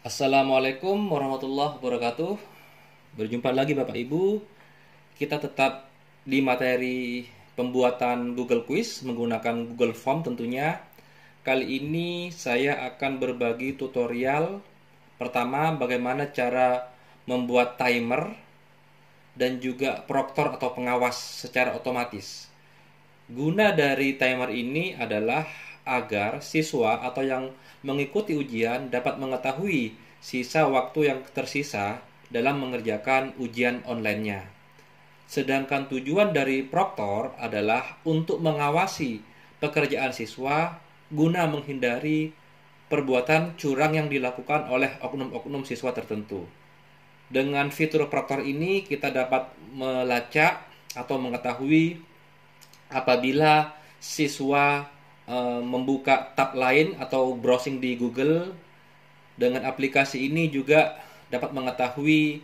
Assalamualaikum warahmatullahi wabarakatuh. Berjumpa lagi Bapak Ibu. Kita tetap di materi pembuatan Google Quiz menggunakan Google Form tentunya. Kali ini saya akan berbagi tutorial pertama bagaimana cara membuat timer dan juga proktor atau pengawas secara otomatis. Guna dari timer ini adalah agar siswa atau yang mengikuti ujian dapat mengetahui sisa waktu yang tersisa dalam mengerjakan ujian online-nya. Sedangkan tujuan dari proktor adalah untuk mengawasi pekerjaan siswa guna menghindari perbuatan curang yang dilakukan oleh oknum-oknum siswa tertentu. Dengan fitur proktor ini kita dapat melacak atau mengetahui apabila siswa Eh, membuka tab lain atau browsing di Google dengan aplikasi ini juga dapat mengetahui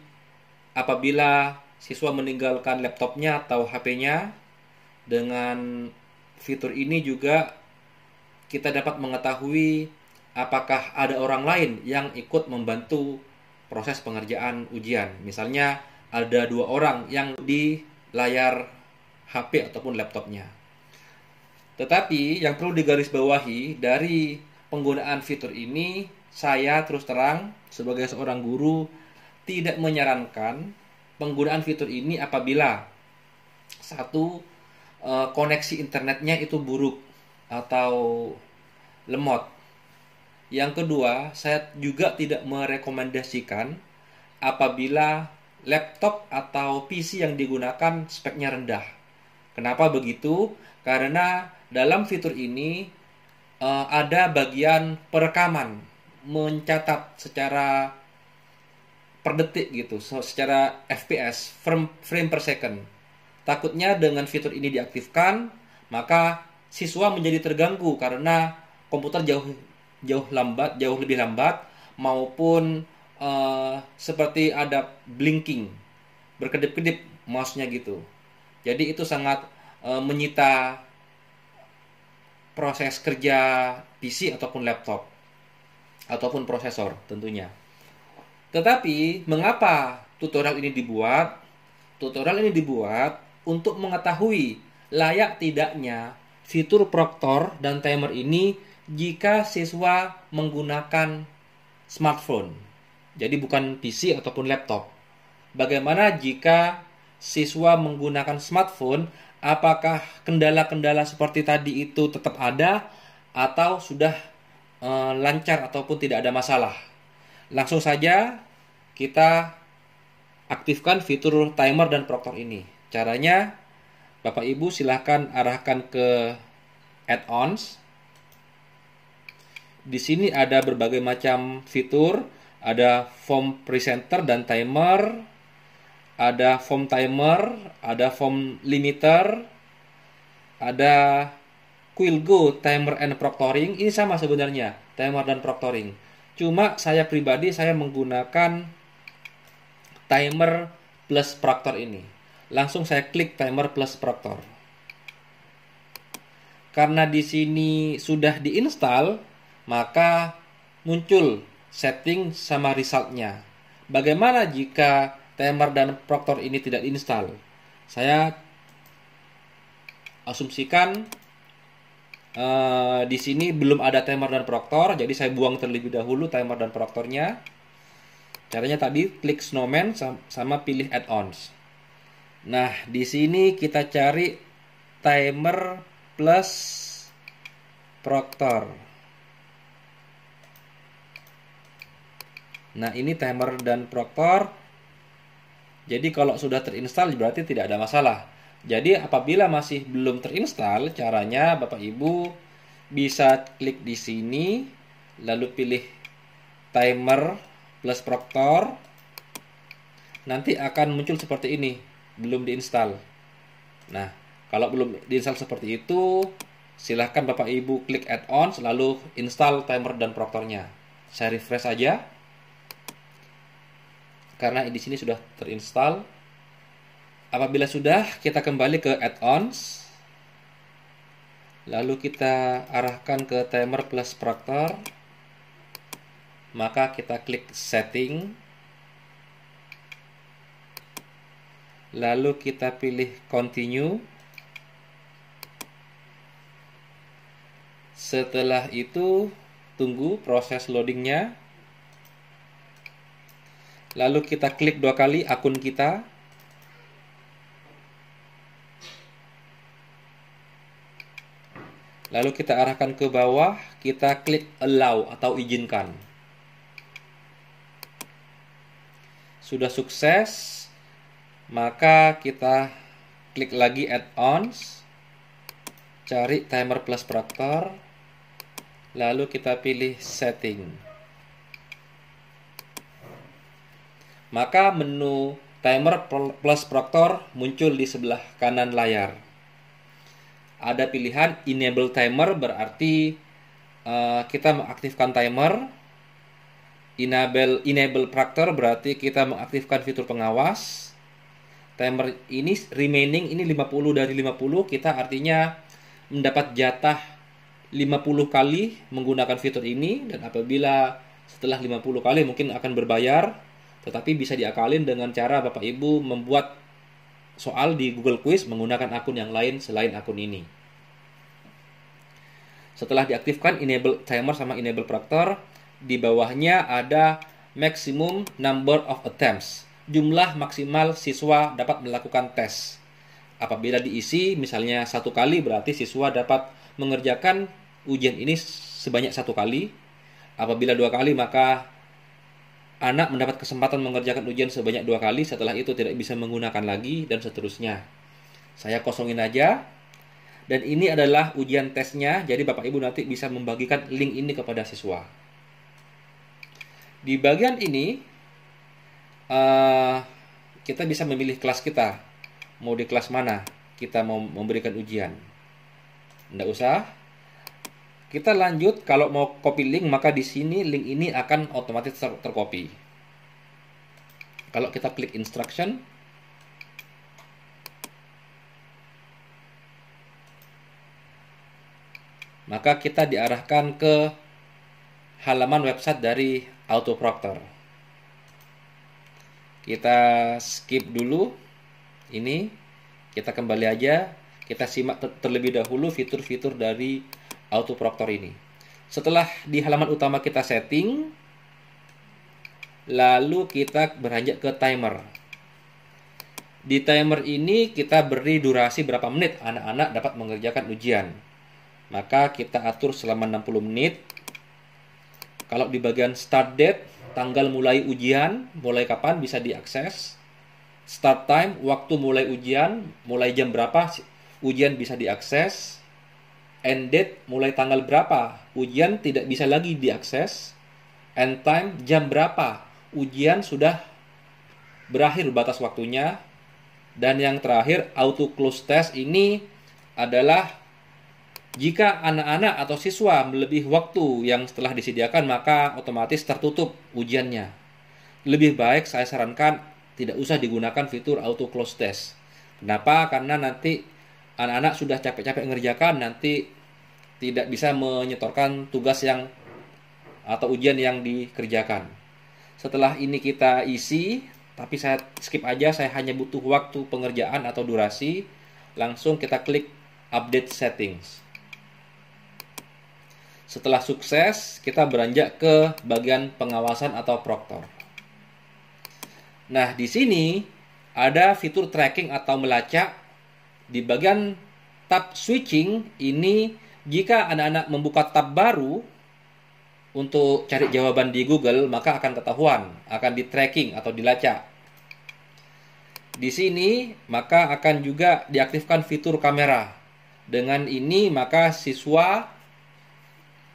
apabila siswa meninggalkan laptopnya atau HP-nya dengan fitur ini juga kita dapat mengetahui apakah ada orang lain yang ikut membantu proses pengerjaan ujian. Misalnya ada dua orang yang di layar HP ataupun laptopnya. Tetapi yang perlu digarisbawahi dari penggunaan fitur ini, saya terus terang sebagai seorang guru tidak menyarankan penggunaan fitur ini apabila satu eh, koneksi internetnya itu buruk atau lemot. Yang kedua, saya juga tidak merekomendasikan apabila laptop atau PC yang digunakan speknya rendah Kenapa begitu? Karena dalam fitur ini uh, ada bagian perekaman, mencatat secara per detik gitu, so, secara FPS, frame, frame per second. Takutnya dengan fitur ini diaktifkan, maka siswa menjadi terganggu karena komputer jauh jauh lambat, jauh lebih lambat maupun uh, seperti ada blinking, berkedip-kedip mouse-nya gitu. Jadi itu sangat e, menyita proses kerja PC ataupun laptop ataupun prosesor tentunya. Tetapi mengapa tutorial ini dibuat? Tutorial ini dibuat untuk mengetahui layak tidaknya fitur proktor dan timer ini jika siswa menggunakan smartphone. Jadi bukan PC ataupun laptop. Bagaimana jika siswa menggunakan smartphone, apakah kendala-kendala seperti tadi itu tetap ada atau sudah e, lancar ataupun tidak ada masalah? Langsung saja kita aktifkan fitur timer dan proktor ini. Caranya Bapak Ibu silahkan arahkan ke add-ons. Di sini ada berbagai macam fitur, ada form presenter dan timer, ada form timer, ada form limiter, ada quill go timer and proctoring. Ini sama sebenarnya, timer dan proctoring. Cuma saya pribadi saya menggunakan timer plus proctor ini. Langsung saya klik timer plus proctor. Karena di sini sudah diinstal, maka muncul setting sama resultnya. Bagaimana jika Timer dan Proctor ini tidak install. Saya asumsikan uh, di sini belum ada timer dan proctor, jadi saya buang terlebih dahulu timer dan proctornya. Caranya tadi klik snowman sama pilih add-ons. Nah, di sini kita cari timer plus proctor. Nah, ini timer dan proctor jadi kalau sudah terinstall berarti tidak ada masalah. Jadi apabila masih belum terinstall, caranya Bapak Ibu bisa klik di sini lalu pilih timer plus proctor. Nanti akan muncul seperti ini, belum diinstal. Nah, kalau belum diinstal seperti itu, silahkan Bapak Ibu klik add-on lalu install timer dan proctornya. Saya refresh aja karena di sini sudah terinstall. Apabila sudah, kita kembali ke add-ons. Lalu kita arahkan ke timer plus proctor. Maka kita klik setting. Lalu kita pilih continue. Setelah itu, tunggu proses loadingnya. Lalu kita klik dua kali akun kita. Lalu kita arahkan ke bawah, kita klik allow atau izinkan. Sudah sukses, maka kita klik lagi add-ons, cari timer plus proctor, lalu kita pilih setting. maka menu timer plus proctor muncul di sebelah kanan layar. Ada pilihan enable timer berarti uh, kita mengaktifkan timer. Enable enable proctor berarti kita mengaktifkan fitur pengawas. Timer ini remaining ini 50 dari 50 kita artinya mendapat jatah 50 kali menggunakan fitur ini dan apabila setelah 50 kali mungkin akan berbayar tetapi bisa diakalin dengan cara Bapak Ibu membuat soal di Google Quiz menggunakan akun yang lain selain akun ini. Setelah diaktifkan enable timer sama enable proctor, di bawahnya ada maximum number of attempts, jumlah maksimal siswa dapat melakukan tes. Apabila diisi misalnya satu kali berarti siswa dapat mengerjakan ujian ini sebanyak satu kali. Apabila dua kali maka Anak mendapat kesempatan mengerjakan ujian sebanyak dua kali, setelah itu tidak bisa menggunakan lagi, dan seterusnya. Saya kosongin aja, dan ini adalah ujian tesnya, jadi Bapak Ibu nanti bisa membagikan link ini kepada siswa. Di bagian ini, uh, kita bisa memilih kelas kita, mau di kelas mana kita mau memberikan ujian. Tidak usah kita lanjut kalau mau copy link maka di sini link ini akan otomatis ter tercopy. Kalau kita klik instruction maka kita diarahkan ke halaman website dari autoproctor. Kita skip dulu ini, kita kembali aja, kita simak terlebih dahulu fitur-fitur dari Auto Proctor ini. Setelah di halaman utama kita setting, lalu kita beranjak ke timer. Di timer ini kita beri durasi berapa menit anak-anak dapat mengerjakan ujian. Maka kita atur selama 60 menit. Kalau di bagian start date, tanggal mulai ujian, mulai kapan bisa diakses. Start time, waktu mulai ujian, mulai jam berapa ujian bisa diakses end date mulai tanggal berapa, ujian tidak bisa lagi diakses, end time jam berapa, ujian sudah berakhir batas waktunya, dan yang terakhir auto close test ini adalah jika anak-anak atau siswa melebihi waktu yang telah disediakan maka otomatis tertutup ujiannya. Lebih baik saya sarankan tidak usah digunakan fitur auto close test. Kenapa? Karena nanti anak-anak sudah capek-capek ngerjakan nanti tidak bisa menyetorkan tugas yang atau ujian yang dikerjakan. Setelah ini kita isi, tapi saya skip aja, saya hanya butuh waktu pengerjaan atau durasi. Langsung kita klik update settings. Setelah sukses, kita beranjak ke bagian pengawasan atau proktor. Nah, di sini ada fitur tracking atau melacak. Di bagian tab switching ini jika anak-anak membuka tab baru untuk cari jawaban di Google, maka akan ketahuan, akan di tracking atau dilacak. Di sini, maka akan juga diaktifkan fitur kamera. Dengan ini, maka siswa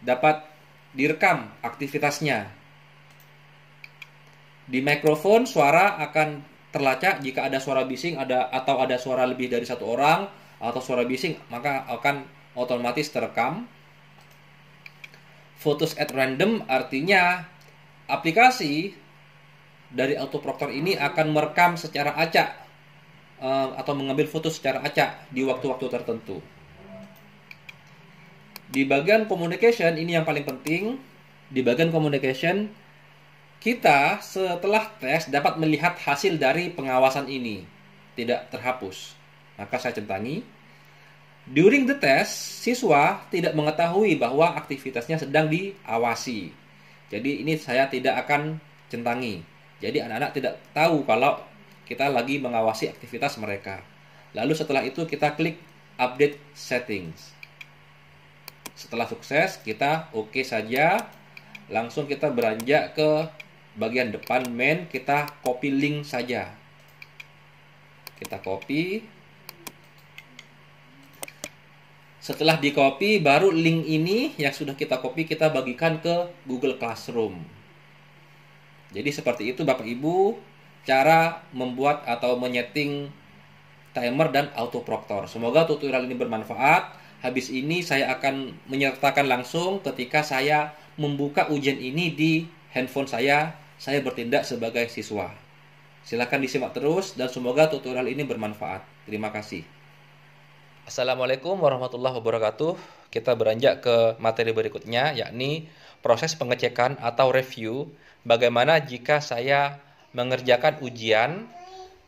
dapat direkam aktivitasnya. Di mikrofon, suara akan terlacak jika ada suara bising ada atau ada suara lebih dari satu orang atau suara bising, maka akan otomatis terekam. Photos at random artinya aplikasi dari autoproctor ini akan merekam secara acak eh, atau mengambil foto secara acak di waktu-waktu tertentu. Di bagian communication ini yang paling penting. Di bagian communication kita setelah tes dapat melihat hasil dari pengawasan ini tidak terhapus. Maka saya centangi During the test, siswa tidak mengetahui bahwa aktivitasnya sedang diawasi. Jadi ini saya tidak akan centangi. Jadi anak-anak tidak tahu kalau kita lagi mengawasi aktivitas mereka. Lalu setelah itu kita klik update settings. Setelah sukses, kita oke okay saja. Langsung kita beranjak ke bagian depan main, kita copy link saja. Kita copy, setelah di copy, baru link ini yang sudah kita copy kita bagikan ke Google Classroom. Jadi seperti itu Bapak Ibu cara membuat atau menyeting timer dan auto proctor Semoga tutorial ini bermanfaat. Habis ini saya akan menyertakan langsung ketika saya membuka ujian ini di handphone saya, saya bertindak sebagai siswa. silahkan disimak terus dan semoga tutorial ini bermanfaat. Terima kasih. Assalamualaikum warahmatullahi wabarakatuh. Kita beranjak ke materi berikutnya, yakni proses pengecekan atau review. Bagaimana jika saya mengerjakan ujian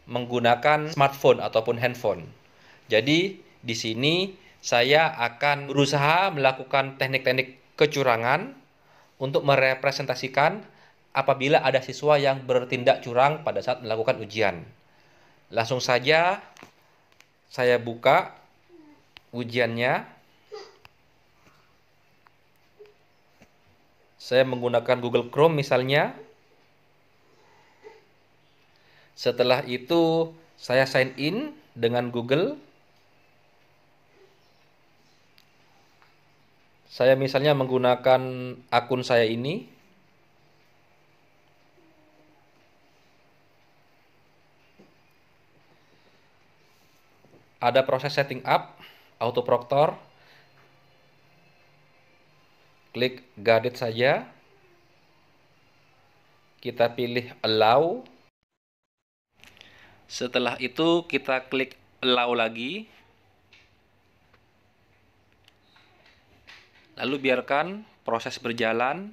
menggunakan smartphone ataupun handphone? Jadi, di sini saya akan berusaha melakukan teknik-teknik kecurangan untuk merepresentasikan apabila ada siswa yang bertindak curang pada saat melakukan ujian. Langsung saja saya buka ujiannya saya menggunakan Google Chrome misalnya setelah itu saya sign in dengan Google saya misalnya menggunakan akun saya ini ada proses setting up Auto Proctor, klik gadget saja kita pilih allow setelah itu kita klik allow lagi lalu biarkan proses berjalan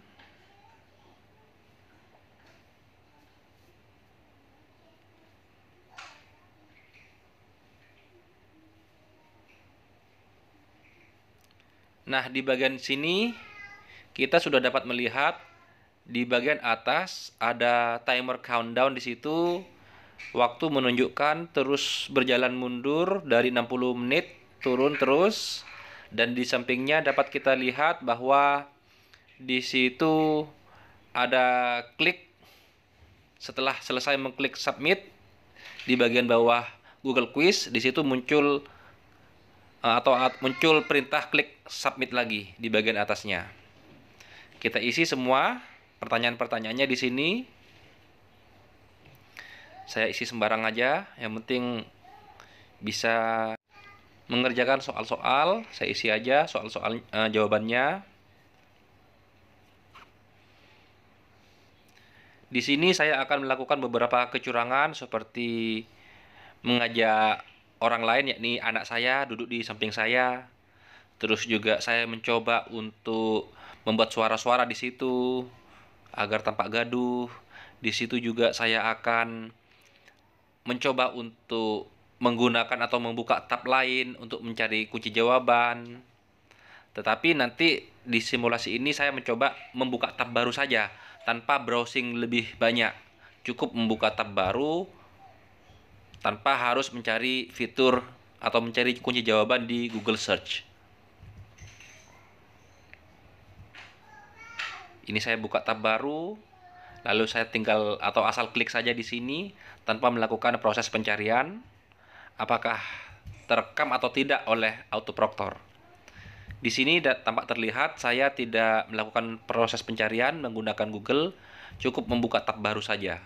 Nah, di bagian sini kita sudah dapat melihat di bagian atas ada timer countdown di situ. Waktu menunjukkan terus berjalan mundur dari 60 menit turun terus dan di sampingnya dapat kita lihat bahwa di situ ada klik setelah selesai mengklik submit di bagian bawah Google Quiz di situ muncul Eh, atau muncul perintah klik submit lagi di bagian atasnya. Kita isi semua pertanyaan-pertanyaannya di sini. Saya isi sembarang aja, yang penting bisa mengerjakan soal-soal, saya isi aja soal-soal eh, jawabannya. Di sini saya akan melakukan beberapa kecurangan seperti mengajak orang lain yakni anak saya duduk di samping saya. Terus juga saya mencoba untuk membuat suara-suara di situ agar tampak gaduh. Di situ juga saya akan mencoba untuk menggunakan atau membuka tab lain untuk mencari kunci jawaban. Tetapi nanti di simulasi ini saya mencoba membuka tab baru saja tanpa browsing lebih banyak. Cukup membuka tab baru, tanpa harus mencari fitur atau mencari kunci jawaban di Google Search. Ini saya buka tab baru, lalu saya tinggal atau asal klik saja di sini tanpa melakukan proses pencarian apakah terekam atau tidak oleh autoproctor. Di sini tampak terlihat saya tidak melakukan proses pencarian menggunakan Google, cukup membuka tab baru saja.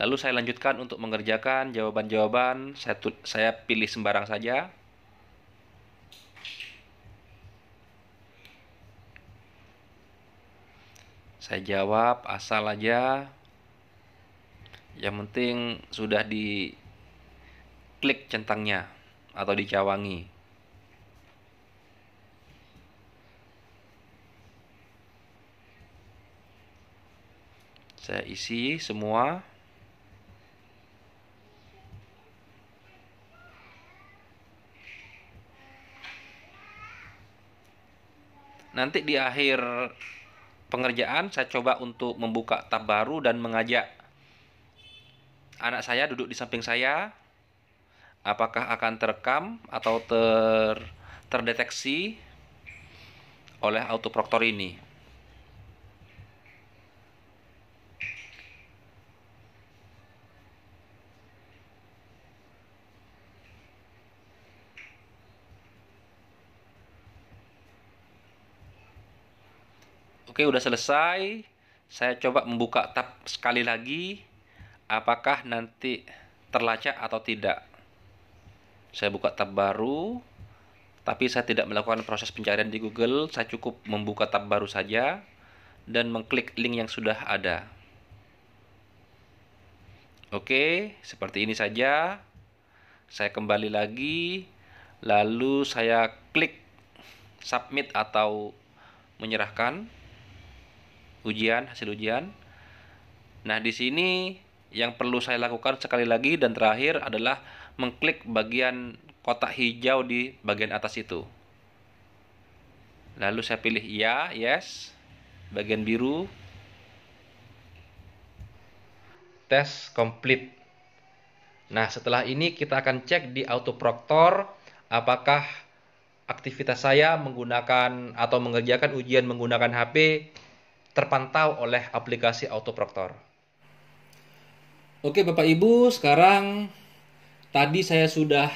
Lalu saya lanjutkan untuk mengerjakan jawaban-jawaban. Saya, saya pilih sembarang saja. Saya jawab asal aja. Yang penting sudah di klik centangnya atau dicawangi. Saya isi semua. nanti di akhir pengerjaan saya coba untuk membuka tab baru dan mengajak anak saya duduk di samping saya apakah akan terekam atau ter terdeteksi oleh autoproktor ini Oke, udah selesai. Saya coba membuka tab sekali lagi. Apakah nanti terlacak atau tidak? Saya buka tab baru. Tapi saya tidak melakukan proses pencarian di Google. Saya cukup membuka tab baru saja dan mengklik link yang sudah ada. Oke, seperti ini saja. Saya kembali lagi, lalu saya klik submit atau menyerahkan ujian hasil ujian nah di sini yang perlu saya lakukan sekali lagi dan terakhir adalah mengklik bagian kotak hijau di bagian atas itu lalu saya pilih ya yes bagian biru tes complete nah setelah ini kita akan cek di autoproctor apakah aktivitas saya menggunakan atau mengerjakan ujian menggunakan HP terpantau oleh aplikasi autoproktor. Oke Bapak Ibu, sekarang tadi saya sudah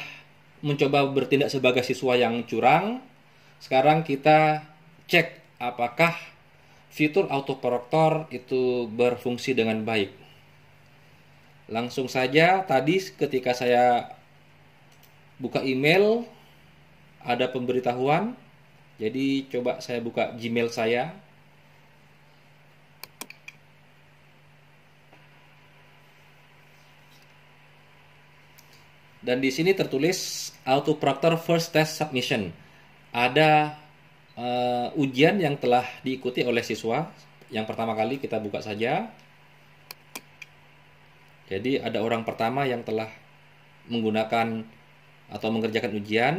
mencoba bertindak sebagai siswa yang curang. Sekarang kita cek apakah fitur autoproktor itu berfungsi dengan baik. Langsung saja tadi ketika saya buka email ada pemberitahuan. Jadi coba saya buka Gmail saya dan di sini tertulis auto proctor first test submission. Ada uh, ujian yang telah diikuti oleh siswa. Yang pertama kali kita buka saja. Jadi ada orang pertama yang telah menggunakan atau mengerjakan ujian.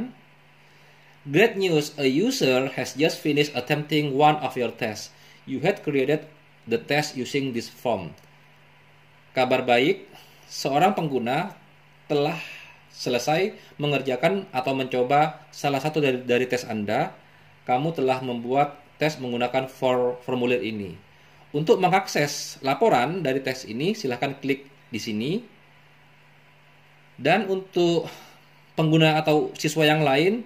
Great news, a user has just finished attempting one of your tests. You had created the test using this form. Kabar baik, seorang pengguna telah selesai mengerjakan atau mencoba salah satu dari, dari tes Anda, kamu telah membuat tes menggunakan for, formulir ini. Untuk mengakses laporan dari tes ini, silahkan klik di sini. Dan untuk pengguna atau siswa yang lain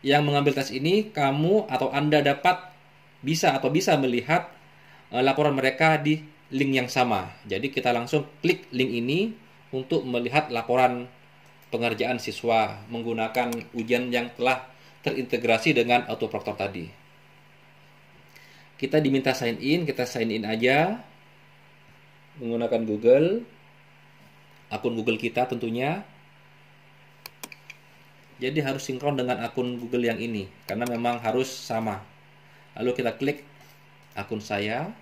yang mengambil tes ini, kamu atau Anda dapat bisa atau bisa melihat eh, laporan mereka di link yang sama. Jadi kita langsung klik link ini untuk melihat laporan pengerjaan siswa menggunakan ujian yang telah terintegrasi dengan autoproktor tadi. Kita diminta sign in, kita sign in aja menggunakan Google, akun Google kita tentunya. Jadi harus sinkron dengan akun Google yang ini karena memang harus sama. Lalu kita klik akun saya,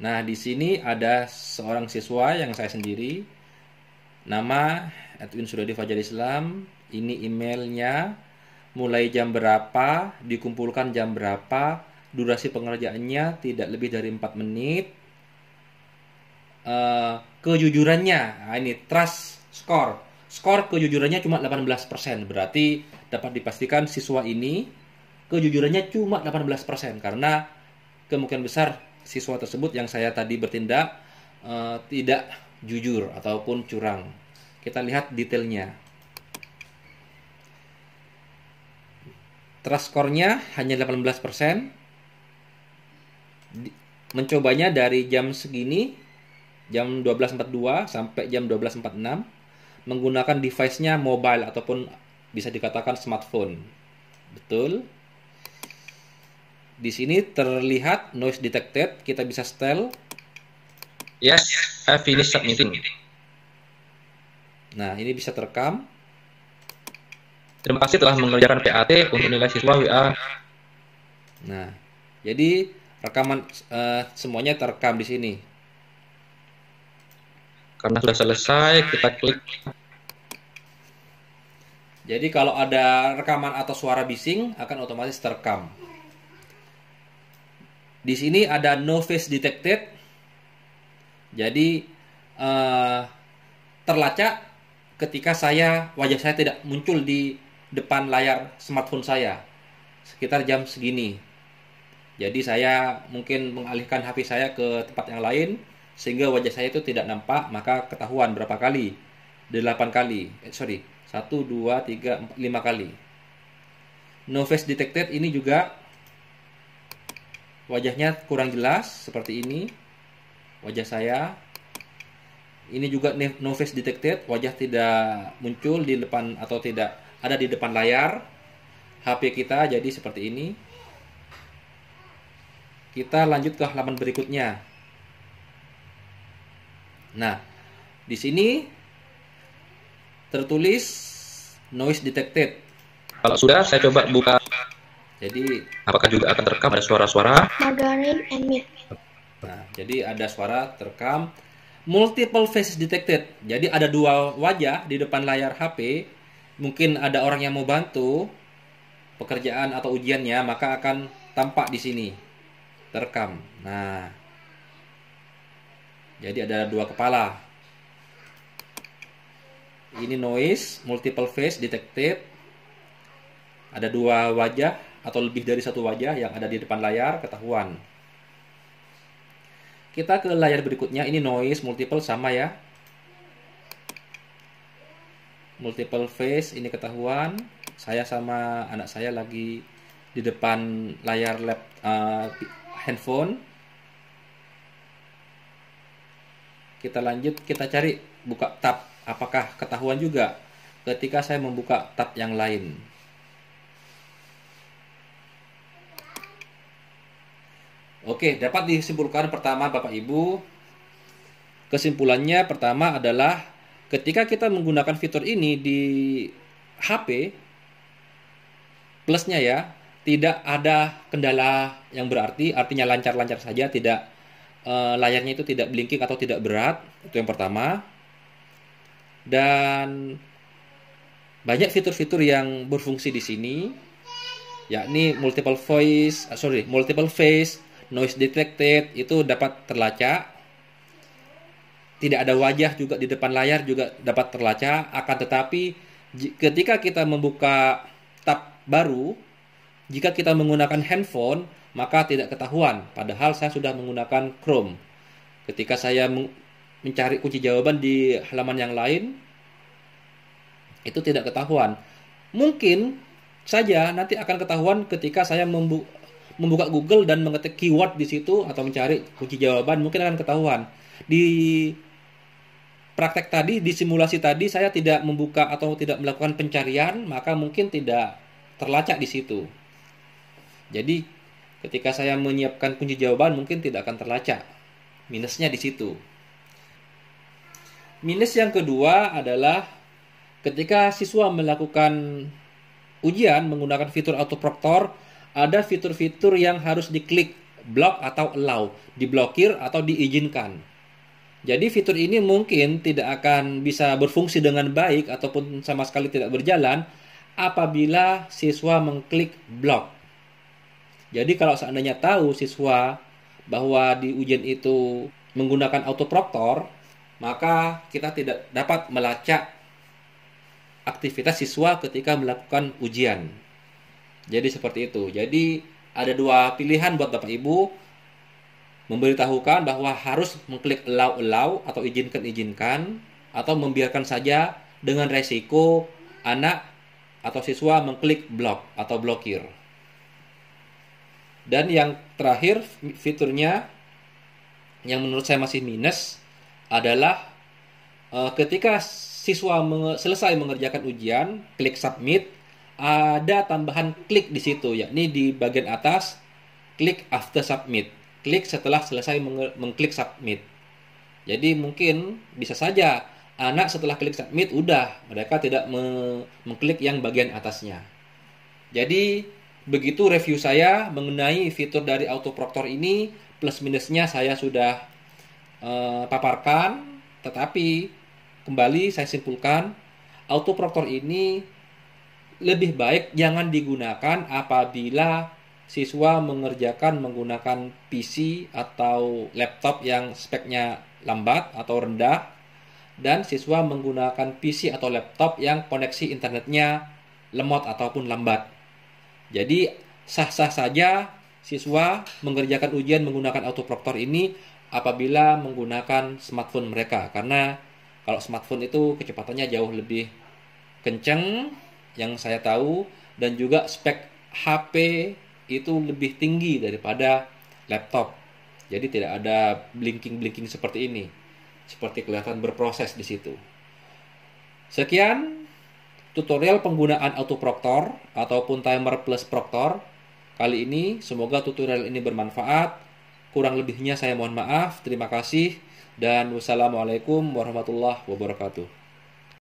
Nah, di sini ada seorang siswa yang saya sendiri. Nama Edwin Suryadi Fajar Islam. Ini emailnya. Mulai jam berapa, dikumpulkan jam berapa, durasi pengerjaannya tidak lebih dari 4 menit. Uh, kejujurannya, nah, ini trust score. Skor kejujurannya cuma 18%, berarti dapat dipastikan siswa ini kejujurannya cuma 18% karena kemungkinan besar siswa tersebut yang saya tadi bertindak uh, tidak jujur ataupun curang. Kita lihat detailnya. Trust score-nya hanya 18%. Mencobanya dari jam segini, jam 12.42 sampai jam 12.46 menggunakan device-nya mobile ataupun bisa dikatakan smartphone. Betul. Di sini terlihat noise detected, kita bisa setel. Yes, I finish submitting. Nah, ini bisa terekam. Terima kasih telah mengerjakan PAT untuk nilai siswa WA. Nah, jadi rekaman uh, semuanya terekam di sini. Karena sudah selesai, kita klik. Jadi kalau ada rekaman atau suara bising akan otomatis terekam. Di sini ada no face detected. Jadi uh, terlacak ketika saya wajah saya tidak muncul di depan layar smartphone saya sekitar jam segini. Jadi saya mungkin mengalihkan HP saya ke tempat yang lain sehingga wajah saya itu tidak nampak maka ketahuan berapa kali? 8 kali. Eh, sorry, 1 2 3 4, 5 kali. No face detected ini juga Wajahnya kurang jelas seperti ini. Wajah saya. Ini juga no face detected, wajah tidak muncul di depan atau tidak ada di depan layar HP kita jadi seperti ini. Kita lanjut ke halaman berikutnya. Nah, di sini tertulis noise detected. Kalau sudah, saya coba buka jadi apakah juga akan terekam ada suara-suara? Margarin and milk. Nah, jadi ada suara terekam multiple faces detected. Jadi ada dua wajah di depan layar HP. Mungkin ada orang yang mau bantu pekerjaan atau ujiannya, maka akan tampak di sini terekam. Nah, jadi ada dua kepala. Ini noise multiple face detected. Ada dua wajah atau lebih dari satu wajah yang ada di depan layar ketahuan. Kita ke layar berikutnya, ini noise multiple sama ya. Multiple face ini ketahuan. Saya sama anak saya lagi di depan layar lab uh, eh, handphone. Kita lanjut, kita cari buka tab apakah ketahuan juga ketika saya membuka tab yang lain. Oke, dapat disimpulkan pertama Bapak Ibu. Kesimpulannya pertama adalah ketika kita menggunakan fitur ini di HP plusnya ya, tidak ada kendala yang berarti, artinya lancar-lancar saja, tidak eh, layarnya itu tidak blinking atau tidak berat. Itu yang pertama. Dan banyak fitur-fitur yang berfungsi di sini yakni multiple voice, eh, sorry, multiple face, noise detected itu dapat terlacak. Tidak ada wajah juga di depan layar juga dapat terlacak. Akan tetapi ketika kita membuka tab baru, jika kita menggunakan handphone, maka tidak ketahuan. Padahal saya sudah menggunakan Chrome. Ketika saya mencari kunci jawaban di halaman yang lain, itu tidak ketahuan. Mungkin saja nanti akan ketahuan ketika saya membuka membuka Google dan mengetik keyword di situ atau mencari kunci jawaban mungkin akan ketahuan. Di praktek tadi, di simulasi tadi saya tidak membuka atau tidak melakukan pencarian, maka mungkin tidak terlacak di situ. Jadi ketika saya menyiapkan kunci jawaban mungkin tidak akan terlacak. Minusnya di situ. Minus yang kedua adalah ketika siswa melakukan ujian menggunakan fitur autoproctor, ada fitur-fitur yang harus diklik block atau allow, diblokir atau diizinkan. Jadi fitur ini mungkin tidak akan bisa berfungsi dengan baik ataupun sama sekali tidak berjalan apabila siswa mengklik blok. Jadi kalau seandainya tahu siswa bahwa di ujian itu menggunakan autoproktor, maka kita tidak dapat melacak aktivitas siswa ketika melakukan ujian. Jadi seperti itu. Jadi ada dua pilihan buat Bapak Ibu memberitahukan bahwa harus mengklik allow allow atau izinkan izinkan atau membiarkan saja dengan resiko anak atau siswa mengklik block atau blokir. Dan yang terakhir fiturnya yang menurut saya masih minus adalah eh, ketika siswa selesai mengerjakan ujian, klik submit, ada tambahan klik di situ yakni di bagian atas klik after submit klik setelah selesai mengklik submit jadi mungkin bisa saja anak setelah klik submit udah mereka tidak mengklik yang bagian atasnya jadi begitu review saya mengenai fitur dari autoproctor ini plus minusnya saya sudah uh, paparkan tetapi kembali saya simpulkan autoproctor ini lebih baik jangan digunakan apabila siswa mengerjakan menggunakan PC atau laptop yang speknya lambat atau rendah dan siswa menggunakan PC atau laptop yang koneksi internetnya lemot ataupun lambat. Jadi sah-sah saja siswa mengerjakan ujian menggunakan autoproctor ini apabila menggunakan smartphone mereka karena kalau smartphone itu kecepatannya jauh lebih kencang yang saya tahu dan juga spek HP itu lebih tinggi daripada laptop. Jadi tidak ada blinking-blinking seperti ini. Seperti kelihatan berproses di situ. Sekian tutorial penggunaan auto proctor ataupun timer plus proctor kali ini. Semoga tutorial ini bermanfaat. Kurang lebihnya saya mohon maaf. Terima kasih dan wassalamualaikum warahmatullahi wabarakatuh.